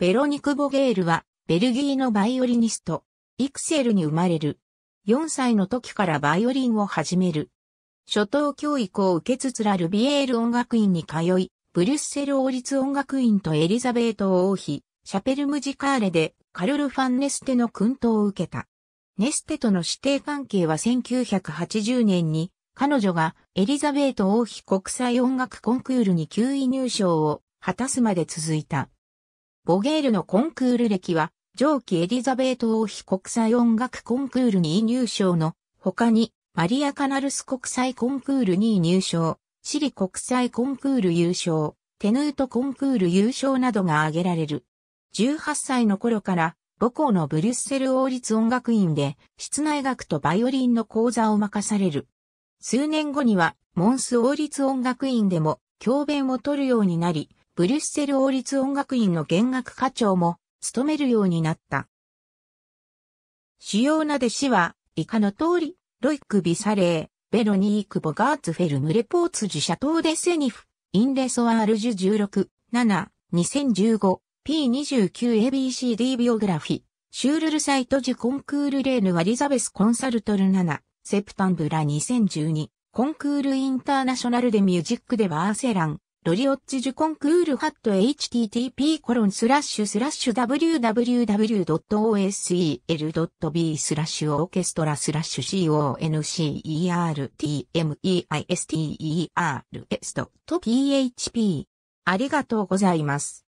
ベロニク・ボゲールは、ベルギーのバイオリニスト、イクセルに生まれる。4歳の時からバイオリンを始める。初等教育を受けつつラルビエール音楽院に通い、ブリュッセル王立音楽院とエリザベート王妃、シャペルムジカーレでカルル・ファン・ネステの訓導を受けた。ネステとの指定関係は1980年に、彼女がエリザベート王妃国際音楽コンクールに9位入賞を果たすまで続いた。ボゲールのコンクール歴は、上記エリザベート王妃国際音楽コンクールに入賞の、他に、マリア・カナルス国際コンクールに入賞、シリ国際コンクール優勝、テヌートコンクール優勝などが挙げられる。18歳の頃から、母校のブリュッセル王立音楽院で、室内楽とバイオリンの講座を任される。数年後には、モンス王立音楽院でも、教鞭を取るようになり、ブリュッセル王立音楽院の弦楽課長も務めるようになった。主要な弟子は、以下の通り、ロイック・ビサレー、ベロニーク・ボガーツ・フェルム・レポーツ・ジシャトー・デ・セニフ、インレソワール・ジュ16、7、2015、P29ABCD ビオグラフィ、シュールルサイトジコンクールレーヌ・アリザベス・コンサルトル7、セプタンブラ2012、コンクールインターナショナルデ・ミュージックデ・バーセラン、ロリオッチジュコンクールハット http コロンスラッシュスラッシュ www.osel.b スラッシュオーケストラスラッシュ c o n c e r t m e i s t e r s t p h p ありがとうございます。